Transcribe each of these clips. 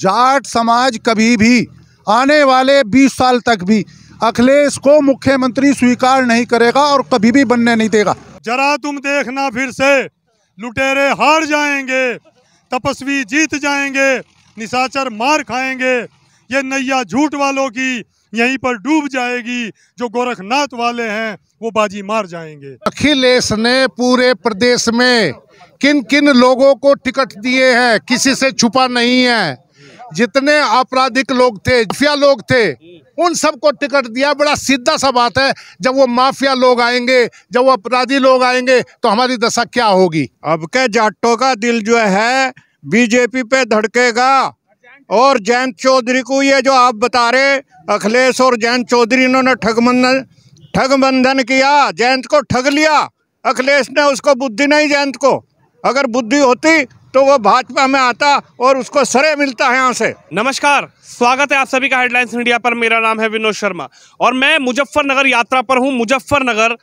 जाट समाज कभी भी आने वाले 20 साल तक भी अखिलेश को मुख्यमंत्री स्वीकार नहीं करेगा और कभी भी बनने नहीं देगा जरा तुम देखना फिर से लुटेरे हार जाएंगे तपस्वी जीत जाएंगे निशाचर मार खाएंगे ये नैया झूठ वालों की यहीं पर डूब जाएगी जो गोरखनाथ वाले हैं वो बाजी मार जाएंगे अखिलेश ने पूरे प्रदेश में किन किन लोगों को टिकट दिए हैं किसी से छुपा नहीं है जितने आपराधिक लोग थे माफिया लोग थे उन सबको टिकट दिया बड़ा सीधा सा बात है जब वो माफिया लोग आएंगे जब वो अपराधी लोग आएंगे तो हमारी दशा क्या होगी अब के जाटो का दिल जो है बीजेपी पे धड़केगा और जयंत चौधरी को ये जो आप बता रहे अखिलेश और जयंत चौधरी इन्होंने ठगबंधन ठगबंधन किया जयंत को ठग लिया अखिलेश ने उसको बुद्धि नहीं जयंत को अगर बुद्धि होती तो वो भाजपा में आता और उसको सरे मिलता है यहाँ से नमस्कार स्वागत है आप सभी का हेडलाइंस इंडिया पर मेरा नाम है विनोद शर्मा और मैं मुजफ्फरनगर यात्रा पर हूँ मुजफ्फरनगर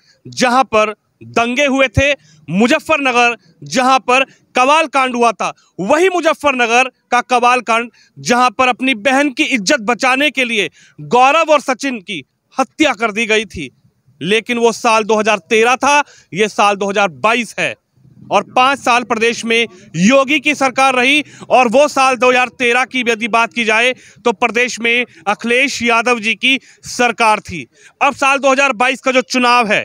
जहाँ पर दंगे हुए थे मुजफ्फरनगर जहां पर कवाल कांड हुआ था वही मुजफ्फरनगर का कवाल कांड जहां पर अपनी बहन की इज्जत बचाने के लिए गौरव और सचिन की हत्या कर दी गई थी लेकिन वो साल 2013 था ये साल 2022 है और पाँच साल प्रदेश में योगी की सरकार रही और वो साल 2013 की यदि बात की जाए तो प्रदेश में अखिलेश यादव जी की सरकार थी अब साल 2022 का जो चुनाव है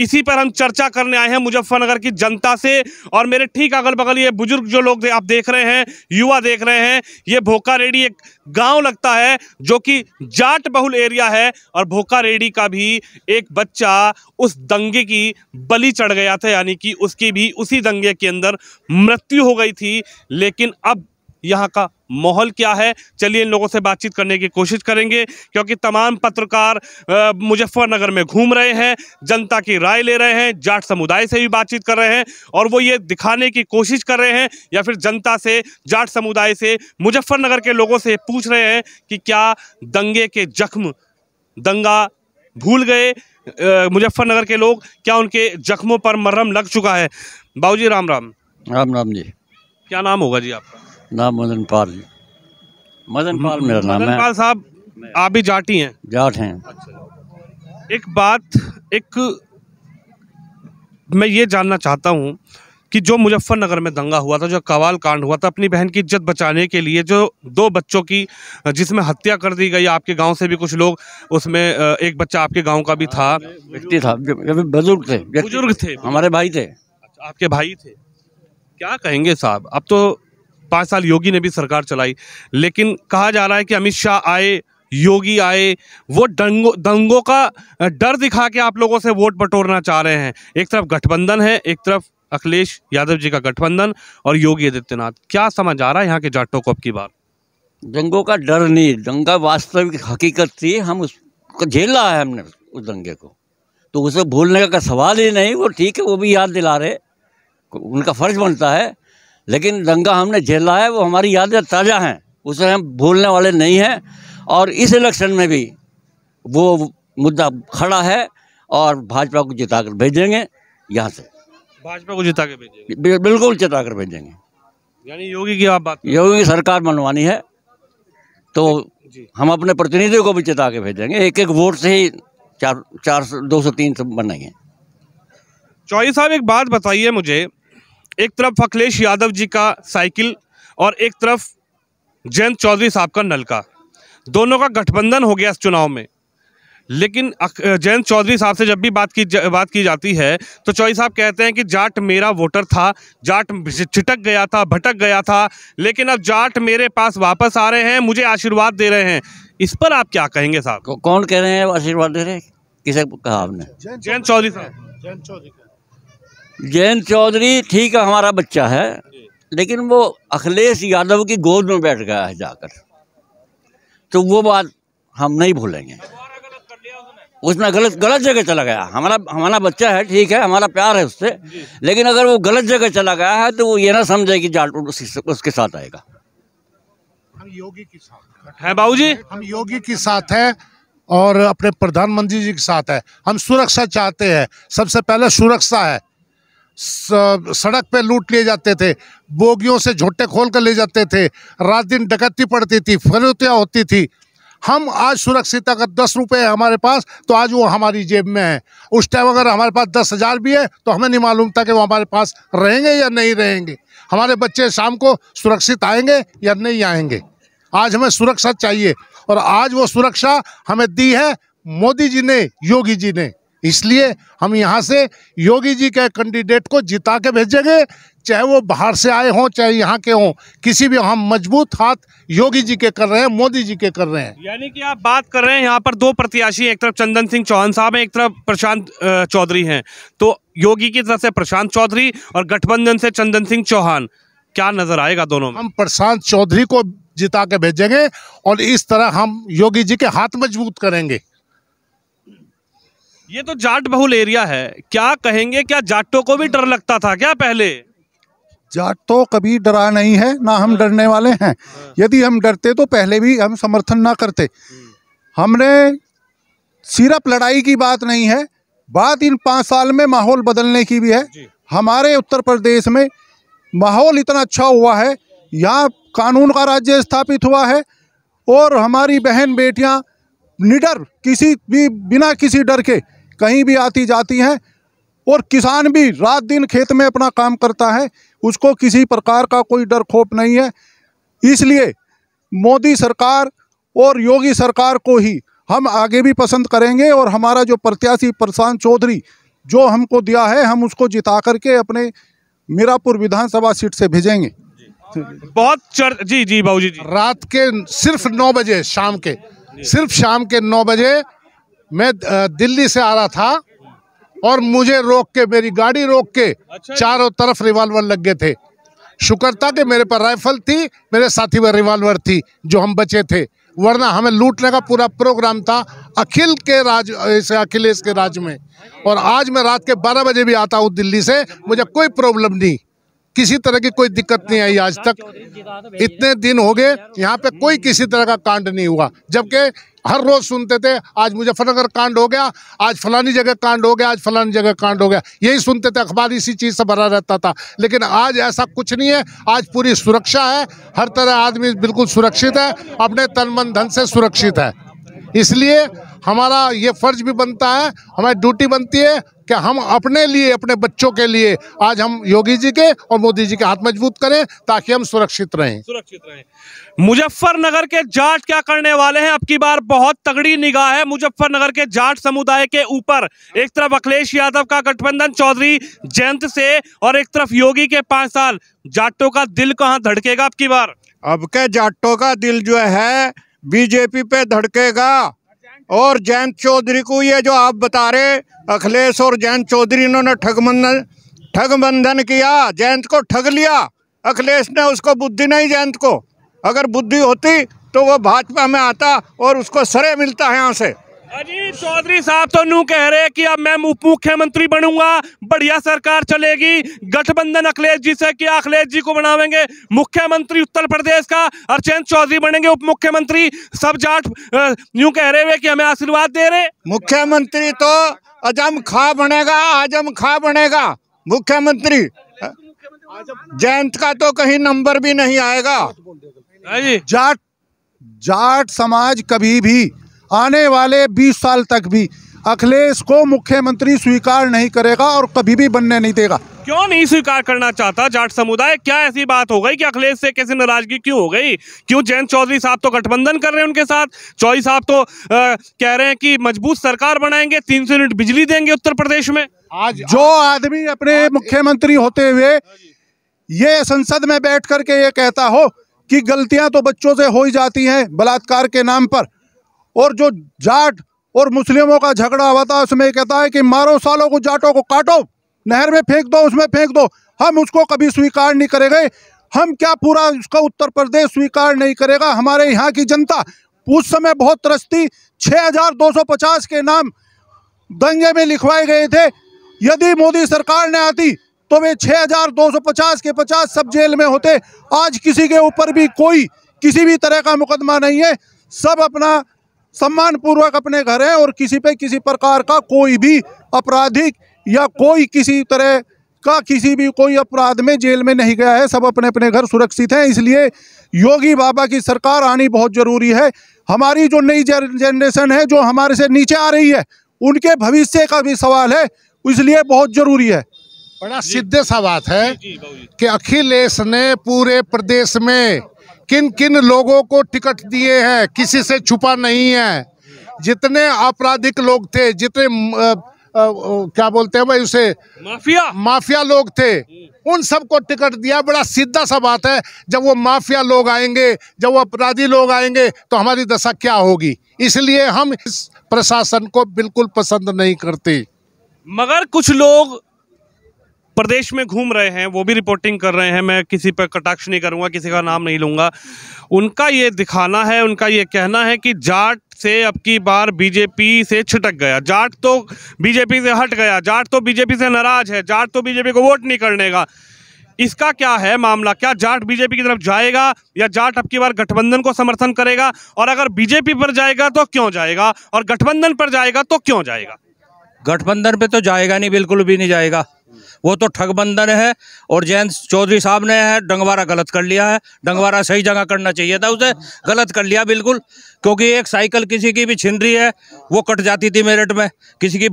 इसी पर हम चर्चा करने आए हैं मुजफ्फरनगर की जनता से और मेरे ठीक अगल बगल ये बुजुर्ग जो लोग आप देख रहे हैं युवा देख रहे हैं ये भोका रेडी एक गांव लगता है जो कि जाट बहुल एरिया है और भोका रेडी का भी एक बच्चा उस दंगे की बलि चढ़ गया था यानी कि उसकी भी उसी दंगे के अंदर मृत्यु हो गई थी लेकिन अब यहाँ का माहौल क्या है चलिए इन लोगों से बातचीत करने की कोशिश करेंगे क्योंकि तमाम पत्रकार मुजफ्फरनगर में घूम रहे हैं जनता की राय ले रहे हैं जाट समुदाय से भी बातचीत कर रहे हैं और वो ये दिखाने की कोशिश कर रहे हैं या फिर जनता से जाट समुदाय से मुजफ्फरनगर के लोगों से पूछ रहे हैं कि क्या दंगे के जख्म दंगा भूल गए मुजफ्फरनगर के लोग क्या उनके जख्मों पर मरहम लग चुका है बाबू राम राम राम राम जी क्या नाम होगा जी आपका नाम मदन पाल जी मदन हम्म, पाल मेरा नाम मदन पाल साहब आप भी जाटी हैं जाट हैं अच्छा। एक बात एक मैं ये जानना चाहता हूँ कि जो मुजफ्फरनगर में दंगा हुआ था जो कवाल कांड हुआ था अपनी बहन की इज्जत बचाने के लिए जो दो बच्चों की जिसमें हत्या कर दी गई आपके गांव से भी कुछ लोग उसमें एक बच्चा आपके गांव का भी था हाँ, व्यक्ति था बुजुर्ग थे बुजुर्ग थे हमारे भाई थे अच्छा, आपके भाई थे क्या कहेंगे साहब अब तो पाँच साल योगी ने भी सरकार चलाई लेकिन कहा जा रहा है कि अमित शाह आए योगी आए वो दंगों दंगों का डर दिखा के आप लोगों से वोट बटोरना चाह रहे हैं एक तरफ गठबंधन है एक तरफ अखिलेश यादव जी का गठबंधन और योगी आदित्यनाथ क्या समझ आ रहा है यहाँ के जाटों को अब की बार दंगों का डर नहीं दंगा वास्तविक हकीकत थी हम उसको झेला है हमने उस दंगे को तो उसे भूलने का सवाल ही नहीं वो ठीक है वो भी याद दिला रहे उनका फर्ज बनता है लेकिन दंगा हमने झेला है वो हमारी यादें ताज़ा हैं उसे हम भूलने वाले नहीं हैं और इस इलेक्शन में भी वो मुद्दा खड़ा है और भाजपा को जिता कर भेजेंगे यहाँ से भाजपा को जिता के भेजेंगे बिल्कुल जिता कर भेजेंगे यानी योगी की आप बात योगी की सरकार मनवानी है तो हम अपने प्रतिनिधियों को भी जिता के भेजेंगे एक एक वोट से ही चार चार सौ दो सौ तीन सौ बनाएंगे चौधरी साहब एक बात बताइए मुझे एक तरफ अखिलेश यादव जी का साइकिल और एक तरफ जयंत चौधरी साहब का नलका दोनों का गठबंधन हो गया इस चुनाव में लेकिन जयंत चौधरी साहब से जब भी बात की बात की जाती है तो चौधरी साहब कहते हैं कि जाट मेरा वोटर था जाट छिटक गया था भटक गया था लेकिन अब जाट मेरे पास वापस आ रहे हैं मुझे आशीर्वाद दे रहे हैं इस पर आप क्या कहेंगे साहब कौन कह रहे हैं आशीर्वाद दे रहे हैं किसे कहा आपने जयंत चौधरी साहब जयंत चौधरी जयंत चौधरी ठीक है हमारा बच्चा है लेकिन वो अखिलेश यादव की गोद में बैठ गया है जाकर तो वो बात हम नहीं भूलेंगे उसमें गलत गलत जगह चला गया हमारा हमारा बच्चा है ठीक है हमारा प्यार है उससे लेकिन अगर वो गलत जगह चला गया है तो वो ये ना समझे कि जाटूट उसके साथ आएगा हम योगी के साथ है बाबू जी हम योगी के साथ है और अपने प्रधानमंत्री जी के साथ है हम सुरक्षा चाहते हैं सबसे पहले सुरक्षा है सड़क पे लूट लिए जाते थे बोगियों से झोटे खोल कर ले जाते थे रात दिन डकती पड़ती थी फरोतियाँ होती थी हम आज सुरक्षित अगर दस रुपये हमारे पास तो आज वो हमारी जेब में है उस टाइम अगर हमारे पास दस हज़ार भी है तो हमें नहीं मालूम था कि वो हमारे पास रहेंगे या नहीं रहेंगे हमारे बच्चे शाम को सुरक्षित आएंगे या नहीं आएंगे आज हमें सुरक्षा चाहिए और आज वो सुरक्षा हमें दी है मोदी जी ने योगी जी ने इसलिए हम यहाँ से योगी जी के कैंडिडेट को जिता के भेजेंगे चाहे वो बाहर से आए हों चाहे यहाँ के हों किसी भी हम मजबूत हाथ योगी जी के कर रहे हैं मोदी जी के कर रहे हैं यानी कि आप बात कर रहे हैं यहाँ पर दो प्रत्याशी एक तरफ चंदन सिंह चौहान साहब हैं एक तरफ प्रशांत चौधरी हैं तो योगी की तरफ से प्रशांत चौधरी और गठबंधन से चंदन सिंह चौहान क्या नजर आएगा दोनों हम प्रशांत चौधरी को जिता के भेजेंगे और इस तरह हम योगी जी के हाथ मजबूत करेंगे ये तो जाट बहुल एरिया है क्या कहेंगे क्या जाटों को भी डर लगता था क्या पहले जाट तो कभी डरा नहीं है ना हम डरने वाले हैं यदि हम डरते तो पहले भी हम समर्थन ना करते हमने सिर्फ लड़ाई की बात नहीं है बात इन पाँच साल में माहौल बदलने की भी है हमारे उत्तर प्रदेश में माहौल इतना अच्छा हुआ है यहाँ कानून का राज्य स्थापित हुआ है और हमारी बहन बेटियाँ निडर किसी भी बिना किसी डर के कहीं भी आती जाती हैं और किसान भी रात दिन खेत में अपना काम करता है उसको किसी प्रकार का कोई डर खोप नहीं है इसलिए मोदी सरकार और योगी सरकार को ही हम आगे भी पसंद करेंगे और हमारा जो प्रत्याशी प्रशांत चौधरी जो हमको दिया है हम उसको जिता करके अपने मीरापुर विधानसभा सीट से भेजेंगे बहुत चर जी जी बाबू जी, रात के सिर्फ नौ बजे शाम के सिर्फ शाम के नौ बजे मैं दिल्ली से आ रहा था और मुझे रोक के मेरी गाड़ी रोक के अच्छा चारों तरफ रिवाल्वर लग गए थे शुक्र था कि मेरे पर राइफल थी मेरे साथी पर रिवाल्वर थी जो हम बचे थे वरना हमें लूटने का पूरा प्रोग्राम था अखिल के राज अखिलेश के राज में और आज मैं रात के 12 बजे भी आता हूँ दिल्ली से मुझे कोई प्रॉब्लम नहीं किसी तरह की कोई दिक्कत नहीं आई आज तक इतने दिन हो गए यहाँ पे कोई किसी तरह का कांड नहीं हुआ जबकि हर रोज़ सुनते थे आज मुजफ्फरनगर कांड हो गया आज फलानी जगह कांड हो गया आज फलानी जगह कांड हो गया यही सुनते थे अखबार इसी चीज़ से भरा रहता था लेकिन आज ऐसा कुछ नहीं है आज पूरी सुरक्षा है हर तरह आदमी बिल्कुल सुरक्षित है अपने तन मन धन से सुरक्षित है इसलिए हमारा ये फर्ज भी बनता है हमारी ड्यूटी बनती है कि हम अपने लिए अपने बच्चों के लिए आज हम योगी जी के और मोदी जी के हाथ मजबूत करें ताकि हम सुरक्षित रहें सुरक्षित रहें मुजफ्फरनगर के जाट क्या करने वाले हैं अब की बार बहुत तगड़ी निगाह है मुजफ्फरनगर के जाट समुदाय के ऊपर एक तरफ अखिलेश यादव का गठबंधन चौधरी जयंत से और एक तरफ योगी के पांच साल जाटों का दिल कहाँ धड़केगा अब की बार अब के जाटों का दिल जो है बीजेपी पे धड़केगा और जयंत चौधरी को ये जो आप बता रहे अखिलेश और जयंत चौधरी इन्होंने ठगबंधन ठगबंधन किया जयंत को ठग लिया अखिलेश ने उसको बुद्धि नहीं जयंत को अगर बुद्धि होती तो वो भाजपा में आता और उसको सरे मिलता है यहाँ से अजीत चौधरी साहब तो नू कह रहे कि अब मैं उप मुख्यमंत्री बनूंगा बढ़िया सरकार चलेगी गठबंधन अखिलेश जी से कि अखिलेश जी को बनावेंगे मुख्यमंत्री उत्तर प्रदेश का अर्चेंद चौधरी बनेंगे उप मुख्यमंत्री सब जाट यू कह रहे हुए कि हमें आशीर्वाद दे रहे मुख्यमंत्री तो अजम खा बनेगा आजम खा बनेगा मुख्यमंत्री जयंत का तो कहीं नंबर भी नहीं आएगा हाँ जाट जाट समाज कभी भी आने वाले 20 साल तक भी अखिलेश को मुख्यमंत्री स्वीकार नहीं करेगा और कभी भी बनने नहीं देगा क्यों नहीं स्वीकार करना चाहता जाट समुदाय क्या ऐसी बात हो गई कि अखिलेश से कैसे नाराजगी क्यों हो गई क्यों जयंत चौधरी साहब तो गठबंधन कर रहे हैं उनके साथ चौधरी साहब तो आ, कह रहे हैं कि मजबूत सरकार बनाएंगे तीन सौ यूनिट बिजली देंगे उत्तर प्रदेश में आज जो आदमी अपने मुख्यमंत्री होते हुए ये संसद में बैठ करके ये कहता हो कि गलतियां तो बच्चों से हो ही जाती हैं बलात्कार के नाम पर और जो जाट और मुस्लिमों का झगड़ा हुआ था उसमें कहता है कि मारो सालों को जाटों को काटो नहर में फेंक दो उसमें फेंक दो हम उसको कभी स्वीकार नहीं करेंगे हम क्या पूरा उसका उत्तर प्रदेश स्वीकार नहीं करेगा हमारे यहाँ की जनता उस समय बहुत दो सौ 6,250 के नाम दंगे में लिखवाए गए थे यदि मोदी सरकार ने आती तो वे 6,250 के 50 सब जेल में होते आज किसी के ऊपर भी कोई किसी भी तरह का मुकदमा नहीं है सब अपना सम्मान पूर्वक अपने घर हैं और किसी पे किसी प्रकार का कोई भी आपराधिक या कोई किसी तरह का किसी भी कोई अपराध में जेल में नहीं गया है सब अपने अपने घर सुरक्षित हैं इसलिए योगी बाबा की सरकार आनी बहुत ज़रूरी है हमारी जो नई जनरेशन है जो हमारे से नीचे आ रही है उनके भविष्य का भी सवाल है इसलिए बहुत ज़रूरी है बड़ा सीधे सा बात है कि अखिलेश ने पूरे प्रदेश में किन किन लोगों को टिकट दिए हैं किसी से छुपा नहीं है जितने आपराधिक लोग थे जितने आ, आ, आ, क्या बोलते हैं भाई उसे माफिया माफिया लोग थे उन सबको टिकट दिया बड़ा सीधा सा बात है जब वो माफिया लोग आएंगे जब वो अपराधी लोग आएंगे तो हमारी दशा क्या होगी इसलिए हम इस प्रशासन को बिल्कुल पसंद नहीं करते मगर कुछ लोग प्रदेश में घूम रहे हैं वो भी रिपोर्टिंग कर रहे हैं मैं किसी पर कटाक्ष नहीं करूंगा किसी का नाम नहीं लूंगा उनका ये दिखाना है उनका ये कहना है कि जाट से अब की बार बीजेपी से छिटक गया जाट तो बीजेपी से हट गया जाट तो बीजेपी से नाराज है जाट तो बीजेपी को वोट नहीं करने का इसका क्या है मामला क्या जाट बीजेपी की तरफ जाएगा या जाट अब की बार गठबंधन को समर्थन करेगा और अगर बीजेपी पर जाएगा तो क्यों जाएगा और गठबंधन पर जाएगा तो क्यों जाएगा गठबंधन पे तो जाएगा नहीं बिल्कुल भी नहीं जाएगा वो तो ठगबंधन है और जयंत चौधरी साहब ने है डंगवारा गलत कर लिया है डंगवारा सही जगह करना चाहिए था उसे गलत कर लिया बिल्कुल क्योंकि एक साइकिल किसी की भी छिन रही है वो कट जाती थी मेरठ में किसी की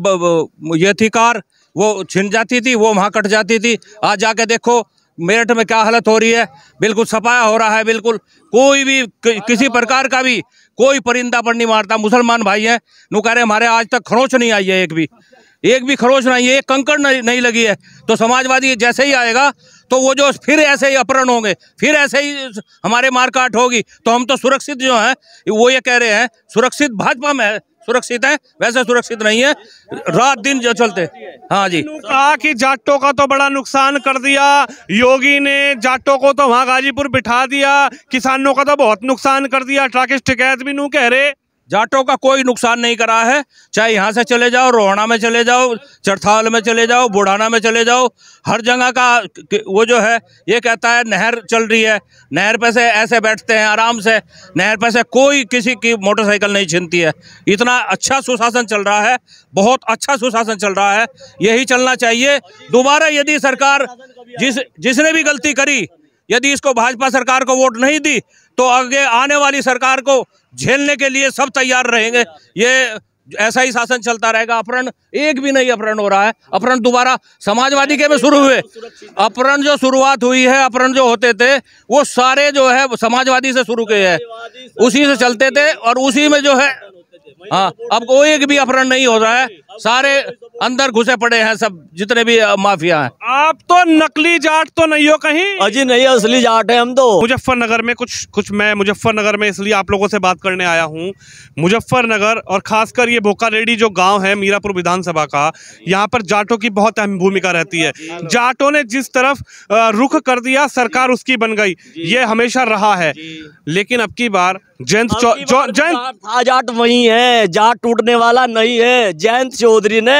ये थी कार वो छिन जाती थी वो वहाँ कट जाती थी आज जाके देखो मेरठ में क्या हालत हो रही है बिल्कुल सफाया हो रहा है बिल्कुल कोई भी कि, किसी प्रकार का भी कोई परिंदा पर नहीं मारता मुसलमान भाई हैं नु कह रहे हमारे आज तक खरोच नहीं आई है एक भी एक भी खरोच नहीं है एक कंकड़ नहीं, नहीं लगी है तो समाजवादी जैसे ही आएगा तो वो जो फिर ऐसे ही अपहरण होंगे फिर ऐसे ही हमारे मारकाट होगी तो हम तो सुरक्षित जो हैं वो ये कह रहे हैं सुरक्षित भाजपा में सुरक्षित हैं वैसे सुरक्षित नहीं है रात दिन जो चलते हाँ जी कहा कि जाटों का तो बड़ा नुकसान कर दिया योगी ने जाटों को तो वहाँ गाजीपुर बिठा दिया किसानों का तो बहुत नुकसान कर दिया ट्राकिस्ट कैद भी नू कह रहे जाटों का कोई नुकसान नहीं करा है चाहे यहाँ से चले जाओ रोहना में चले जाओ चरथावल में चले जाओ बुढ़ाना में चले जाओ हर जगह का वो जो है ये कहता है नहर चल रही है नहर पे से ऐसे बैठते हैं आराम से नहर पे से कोई किसी की मोटरसाइकिल नहीं छीनती है इतना अच्छा सुशासन चल रहा है बहुत अच्छा सुशासन चल रहा है यही चलना चाहिए दोबारा यदि सरकार जिस जिसने भी गलती करी यदि इसको भाजपा सरकार को वोट नहीं दी तो आगे आने वाली सरकार को झेलने के लिए सब तैयार रहेंगे ये ऐसा ही शासन चलता रहेगा अपहरण एक भी नहीं अपहरण हो रहा है अपहरण दोबारा समाजवादी के में शुरू हुए अपहरण जो शुरुआत हुई है अपहरण जो होते थे वो सारे जो है समाजवादी से शुरू किए हैं उसी से चलते थे और उसी में जो है हाँ अब कोई एक भी अपहरण नहीं हो रहा है सारे अंदर घुसे पड़े हैं सब जितने भी माफिया हैं आप तो नकली जाट तो नहीं हो कहीं अजी नहीं असली जाट है हम तो मुजफ्फरनगर में कुछ कुछ मैं मुजफ्फरनगर में इसलिए आप लोगों से बात करने आया हूँ मुजफ्फरनगर और खासकर ये भोका रेडी जो गाँव है मीरापुर विधानसभा का यहाँ पर जाटों की बहुत अहम भूमिका रहती है जाटों ने जिस तरफ रुख कर दिया सरकार उसकी बन गई ये हमेशा रहा है लेकिन अब की बार जयंत जयंत जाट वही है जाट टूटने वाला नहीं है जयंत चौधरी ने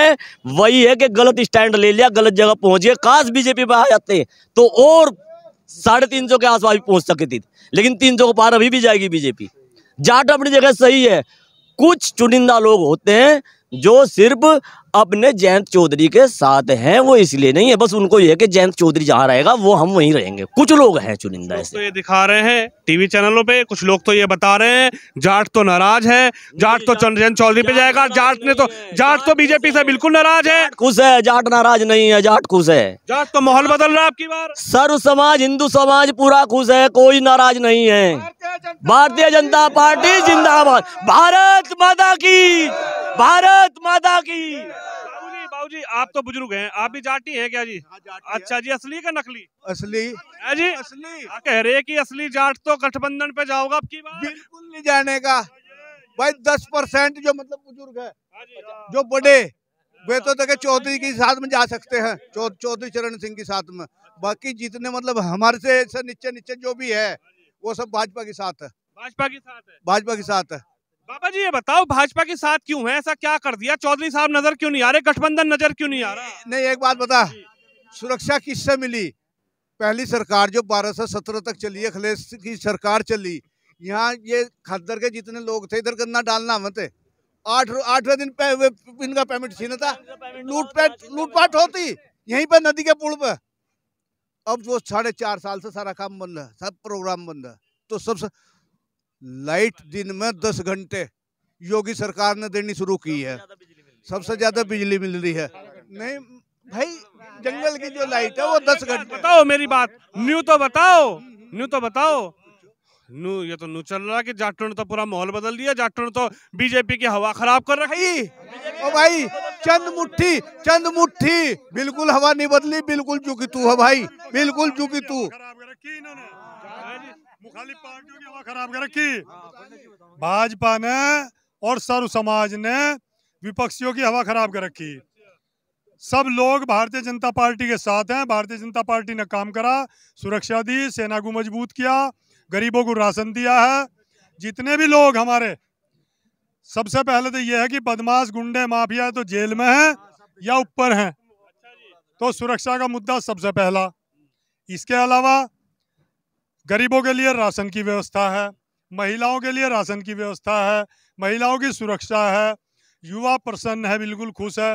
वही है कि गलत स्टैंड ले लिया गलत जगह पहुंच गया काश बीजेपी में आ जाते तो और साढ़े तीन सौ के आसपास भी पहुंच सकती थी लेकिन तीन सौ को पार अभी भी जाएगी बीजेपी जाट अपनी जगह सही है कुछ चुनिंदा लोग होते हैं जो सिर्फ अपने जयंत चौधरी के साथ हैं वो इसलिए नहीं है बस उनको ये कि जयंत चौधरी जहाँ रहेगा वो हम वहीं रहेंगे कुछ लोग हैं चुनिंदा ऐसे तो ये दिखा रहे हैं टीवी चैनलों पे कुछ लोग तो ये बता रहे हैं जाट तो नाराज है जाट तो जयंत चौधरी पे जाएगा जाट ने तो जाट तो बीजेपी से बिल्कुल नाराज है खुश है जाट नाराज नहीं है जाट खुश है जाट तो माहौल बदल रहा है आपकी बार सर्व समाज हिंदू समाज पूरा खुश है कोई नाराज नहीं है भारतीय जनता पार्टी जिंदाबाद भारत माता की भारत माता की बाबूजी बाबूजी आप तो बुजुर्ग हैं आप भी जाटी हैं क्या जी हाँ, अच्छा जी असली का नकली असली है जी असली हाँ, कह रहे कि असली जाट तो गठबंधन पे जाओगा आपकी बिल्कुल नहीं जाने का हाँ भाई दस परसेंट जो मतलब बुजुर्ग है जो बड़े वे तो देखे चौधरी के साथ में जा सकते हैं चौधरी चरण सिंह के साथ में बाकी जितने मतलब हमारे से नीचे नीचे जो भी है वो सब भाजपा के साथ है भाजपा के साथ भाजपा के साथ है बाबा जी ये बताओ भाजपा के साथ क्यों है ऐसा क्या कर दिया चौधरी साहब नजर क्यों नहीं आ रहे गठबंधन नजर क्यों नहीं आ रहा नहीं नहीं एक बात बता सुरक्षा किससे मिली पहली सरकार जो बारह से सत्रह तक चली अखिलेश की सरकार चली यहाँ ये खद्दर के जितने लोग थे इधर गन्ना डालना मत आठ आठवें दिन पे, इनका पेमेंट छीना था लूटपाट लूटपाट होती यहीं पर नदी के पुल पर अब वो साढ़े साल से सारा काम बंद है सब प्रोग्राम बंद है तो सबसे लाइट दिन में दस घंटे योगी सरकार ने देनी शुरू की है सबसे ज्यादा बिजली मिल रही है नहीं भाई जंगल की जो लाइट है वो दस घंटे बताओ मेरी बात न्यू तो बताओ न्यू तो बताओ नू ये तो नू चल रहा कि जाटों ने तो पूरा माहौल बदल दिया जाटों ने तो बीजेपी की हवा खराब कर रखी ओ भाई चंद मुट्ठी चंद मुट्ठी बिल्कुल हवा नहीं बदली बिल्कुल चुकी तू है भाई बिल्कुल चुकी तू खाली पार्टियों की तो हवा खराब कर रखी हाँ, भाजपा ने और सर्व समाज ने विपक्षियों की हवा खराब कर रखी सब लोग भारतीय जनता पार्टी के साथ हैं भारतीय जनता पार्टी ने काम करा सुरक्षा दी सेना को मजबूत किया गरीबों को राशन दिया है जितने भी लोग हमारे सबसे पहले तो यह है कि बदमाश गुंडे माफिया तो जेल में हैं हाँ, या ऊपर हैं तो सुरक्षा का मुद्दा सबसे पहला इसके अलावा गरीबों के लिए राशन की व्यवस्था है महिलाओं के लिए राशन की व्यवस्था है महिलाओं की सुरक्षा है युवा प्रसन्न है बिल्कुल खुश है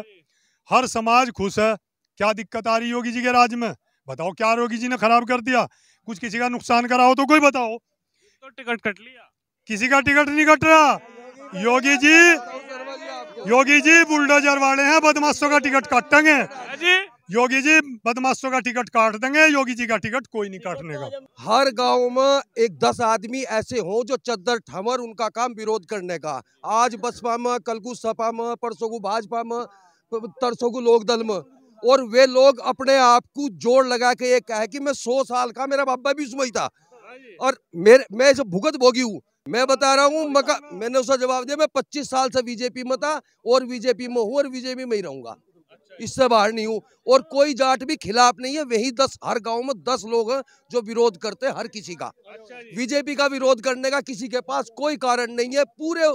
हर समाज खुश है क्या दिक्कत आ रही योगी जी के राज्य में बताओ क्या योगी जी ने खराब कर दिया कुछ किसी का नुकसान करा हो तो कोई बताओ तो टिकट कट लिया किसी का टिकट नहीं कट रहा योगी जी योगी जी बुलडोजर वाले हैं बदमाशों का टिकट काटेंगे योगी जी बदमाशों का टिकट काट देंगे योगी जी का टिकट कोई नहीं काटने का हर गांव में एक दस आदमी ऐसे हो जो चद्दर ठमर उनका काम विरोध करने का आज बसपा में कलगू सपा में परसों को भाजपा में तरसों को लोक दल में और वे लोग अपने आप को जोड़ लगा के ये कहे कि मैं सौ साल का मेरा बाबा भी उसमें था और मेरे मैं भुगत भोगी हूँ मैं बता रहा हूँ मका मैंने उसका जवाब दिया मैं पच्चीस साल से बीजेपी में था और बीजेपी में हूँ और बीजेपी में ही रहूंगा इससे बाहर नहीं हूँ और कोई जाट भी खिलाफ नहीं है वही दस हर गांव में दस लोग हैं जो विरोध करते हैं हर किसी का अच्छा बीजेपी का विरोध करने का किसी के पास कोई कारण नहीं है पूरे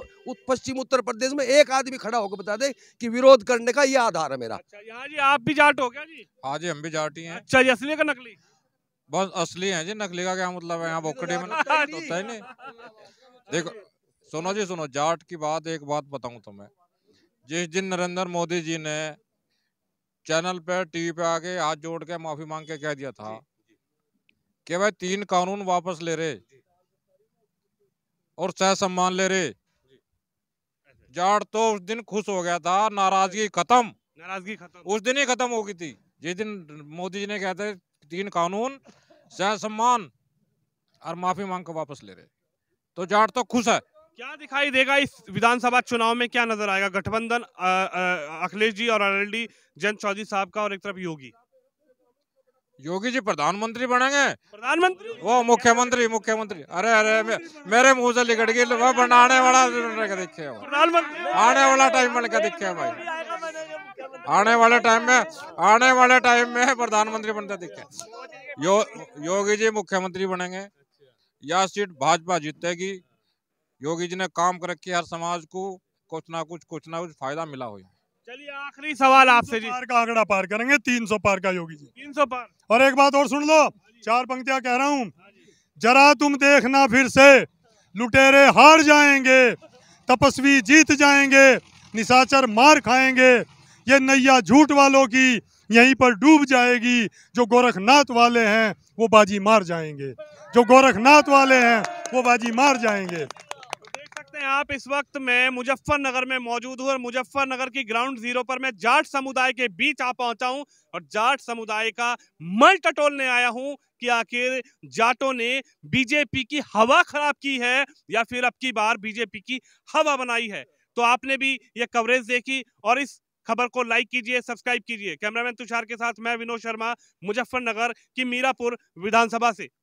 पश्चिम उत्तर प्रदेश में एक आदमी खड़ा होकर बता दे कि विरोध करने का ये आधार है मेरा अच्छा, जी हाँ आप भी जाट हो गया जी हाँ जी हम भी जाट ही हैं अच्छा जी असली का नकली बस असली है जी नकली का क्या मतलब है यहाँ बोकड़े तो में होता तो है नहीं देखो सुनो जी सुनो जाट की बात एक बात बताऊ तुम्हें जिस दिन नरेंद्र मोदी जी ने चैनल पे टीवी पे आके हाथ जोड़ के माफी मांग के कह दिया था कि भाई तीन कानून वापस ले रहे और सह सम्मान ले रहे जाट तो उस दिन खुश हो गया था नाराजगी खत्म नाराजगी खत्म उस दिन ही खत्म हो गई थी जिस दिन मोदी जी ने कहते तीन कानून सह सम्मान और माफी मांग के वापस ले रहे तो जाट तो खुश है क्या दिखाई देगा इस विधानसभा चुनाव में क्या नजर आएगा गठबंधन अखिलेश जी और आरएलडी जन चौधरी साहब का और एक तरफ योगी योगी जी प्रधानमंत्री बनेंगे प्रधानमंत्री वो मुख्यमंत्री मुख्यमंत्री अरे अरे मेरे मुंह से लिकट गई वह बनाने वाला दिखे आने वाला टाइम बन के दिखे भाई आने वाले टाइम में आने वाले टाइम में प्रधानमंत्री बनते दिखे यो योगी जी मुख्यमंत्री बनेंगे यह सीट भाजपा जीतेगी योगी जी ने काम कर रखी हर समाज को कुछ ना कुछ कुछ ना कुछ फायदा मिला हुआ चलिए आखिरी सवाल आपसे जी पार का आंकड़ा पार करेंगे तीन सौ पार का योगी जी तीन सौ पार और एक बात और सुन लो हाँ चार पंक्तियां कह रहा हूँ हाँ जरा तुम देखना फिर से लुटेरे हार जाएंगे तपस्वी जीत जाएंगे निशाचर मार खाएंगे ये नैया झूठ वालों की यहीं पर डूब जाएगी जो गोरखनाथ वाले हैं वो बाजी मार जाएंगे जो गोरखनाथ वाले हैं वो बाजी मार जाएंगे सकते हैं आप इस वक्त मैं मुजफ्फरनगर में मौजूद हूँ और मुजफ्फरनगर की ग्राउंड जीरो पर मैं जाट समुदाय के बीच आ पहुंचा हूँ और जाट समुदाय का मल टटोलने आया हूँ कि आखिर जाटों ने बीजेपी की हवा खराब की है या फिर अब की बार बीजेपी की हवा बनाई है तो आपने भी ये कवरेज देखी और इस खबर को लाइक कीजिए सब्सक्राइब कीजिए कैमरामैन तुषार के साथ मैं विनोद शर्मा मुजफ्फरनगर की मीरापुर विधानसभा से